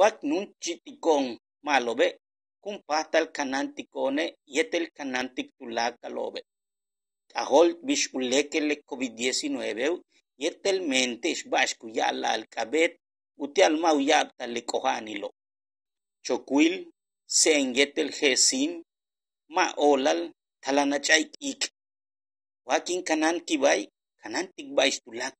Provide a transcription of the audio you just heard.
wak nun chitikon malobe kumpahtal kanantikone yetel kanantik tulaka lobe ahol bishulekele COVID-19 yetel mente ishbashku yala alkabet uti alma uyapta lekohanilo chokwil sen yetel jesin ma olal talanachay ik wakin kanan kibay kanan tikbay tulak